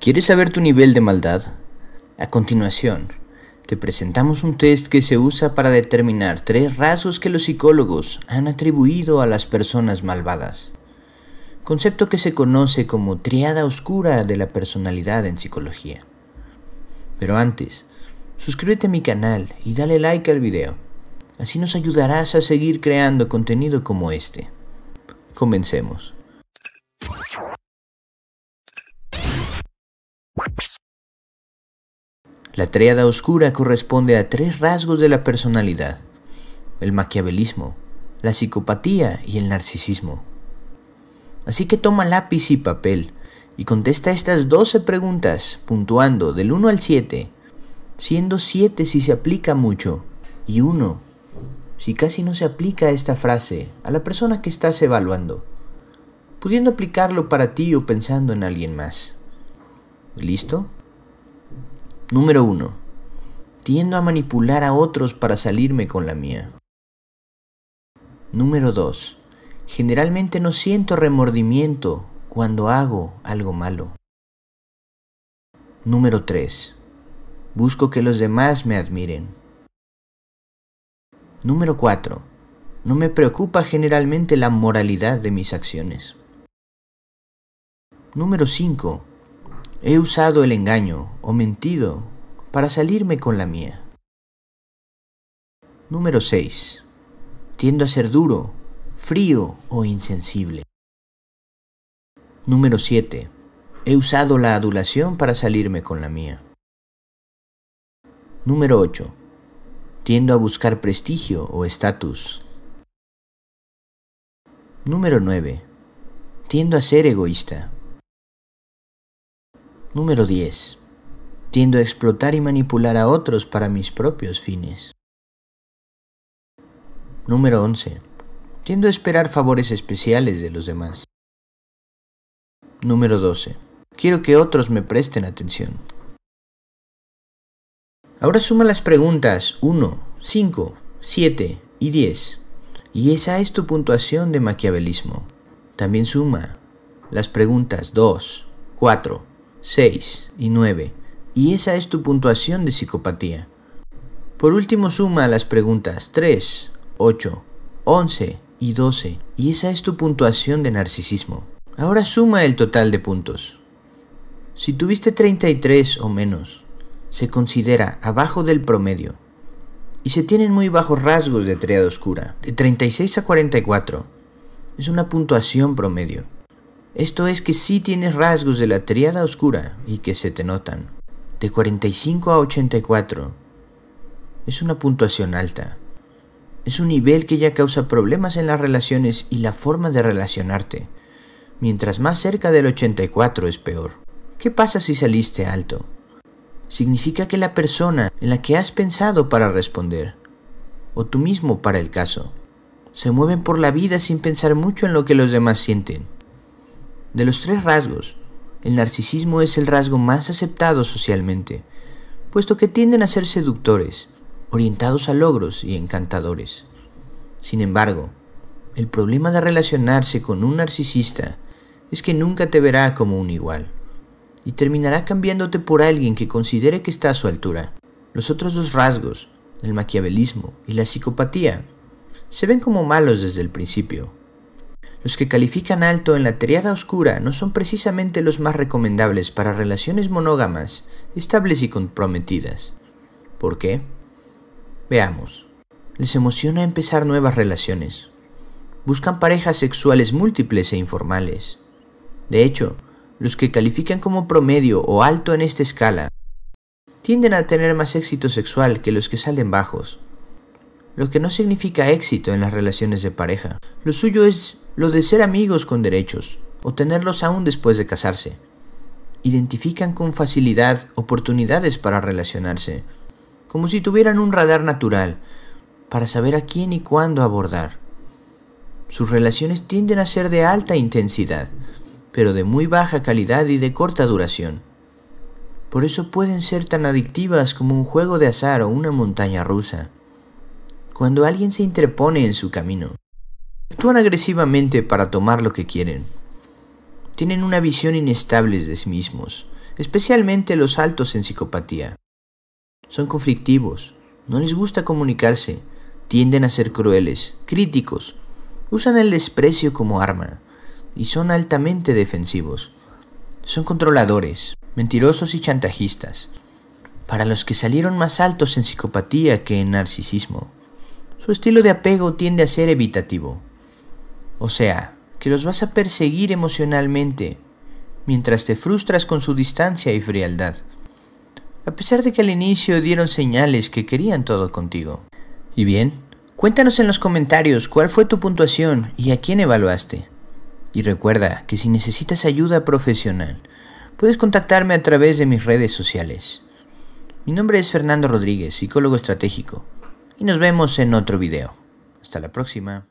¿Quieres saber tu nivel de maldad? A continuación, te presentamos un test que se usa para determinar tres rasgos que los psicólogos han atribuido a las personas malvadas, concepto que se conoce como triada oscura de la personalidad en psicología. Pero antes, suscríbete a mi canal y dale like al video, así nos ayudarás a seguir creando contenido como este. Comencemos. La tríada oscura corresponde a tres rasgos de la personalidad, el maquiavelismo, la psicopatía y el narcisismo. Así que toma lápiz y papel y contesta estas 12 preguntas puntuando del 1 al 7, siendo 7 si se aplica mucho y 1 si casi no se aplica esta frase a la persona que estás evaluando, pudiendo aplicarlo para ti o pensando en alguien más. ¿Listo? Número 1. Tiendo a manipular a otros para salirme con la mía. Número 2. Generalmente no siento remordimiento cuando hago algo malo. Número 3. Busco que los demás me admiren. Número 4. No me preocupa generalmente la moralidad de mis acciones. Número 5 He usado el engaño o mentido para salirme con la mía. Número 6. Tiendo a ser duro, frío o insensible. Número 7. He usado la adulación para salirme con la mía. Número 8. Tiendo a buscar prestigio o estatus. Número 9. Tiendo a ser egoísta. Número 10. Tiendo a explotar y manipular a otros para mis propios fines. Número 11. Tiendo a esperar favores especiales de los demás. Número 12. Quiero que otros me presten atención. Ahora suma las preguntas 1, 5, 7 y 10. Y esa es tu puntuación de maquiavelismo. También suma las preguntas 2, 4, 6 y 9, y esa es tu puntuación de psicopatía. Por último suma las preguntas 3, 8, 11 y 12, y esa es tu puntuación de narcisismo. Ahora suma el total de puntos. Si tuviste 33 o menos, se considera abajo del promedio y se tienen muy bajos rasgos de triada oscura, de 36 a 44. Es una puntuación promedio. Esto es que sí tienes rasgos de la triada oscura y que se te notan. De 45 a 84. Es una puntuación alta. Es un nivel que ya causa problemas en las relaciones y la forma de relacionarte. Mientras más cerca del 84 es peor. ¿Qué pasa si saliste alto? Significa que la persona en la que has pensado para responder, o tú mismo para el caso, se mueven por la vida sin pensar mucho en lo que los demás sienten de los tres rasgos, el narcisismo es el rasgo más aceptado socialmente, puesto que tienden a ser seductores, orientados a logros y encantadores. Sin embargo, el problema de relacionarse con un narcisista es que nunca te verá como un igual, y terminará cambiándote por alguien que considere que está a su altura. Los otros dos rasgos, el maquiavelismo y la psicopatía, se ven como malos desde el principio, los que califican alto en la triada oscura no son precisamente los más recomendables para relaciones monógamas, estables y comprometidas. ¿Por qué? Veamos. Les emociona empezar nuevas relaciones. Buscan parejas sexuales múltiples e informales. De hecho, los que califican como promedio o alto en esta escala tienden a tener más éxito sexual que los que salen bajos, lo que no significa éxito en las relaciones de pareja. Lo suyo es los de ser amigos con derechos, o tenerlos aún después de casarse. Identifican con facilidad oportunidades para relacionarse, como si tuvieran un radar natural, para saber a quién y cuándo abordar. Sus relaciones tienden a ser de alta intensidad, pero de muy baja calidad y de corta duración. Por eso pueden ser tan adictivas como un juego de azar o una montaña rusa. Cuando alguien se interpone en su camino, Actúan agresivamente para tomar lo que quieren. Tienen una visión inestable de sí mismos, especialmente los altos en psicopatía. Son conflictivos, no les gusta comunicarse, tienden a ser crueles, críticos, usan el desprecio como arma y son altamente defensivos. Son controladores, mentirosos y chantajistas, para los que salieron más altos en psicopatía que en narcisismo. Su estilo de apego tiende a ser evitativo, o sea, que los vas a perseguir emocionalmente, mientras te frustras con su distancia y frialdad. A pesar de que al inicio dieron señales que querían todo contigo. ¿Y bien? Cuéntanos en los comentarios cuál fue tu puntuación y a quién evaluaste. Y recuerda que si necesitas ayuda profesional, puedes contactarme a través de mis redes sociales. Mi nombre es Fernando Rodríguez, psicólogo estratégico, y nos vemos en otro video. Hasta la próxima.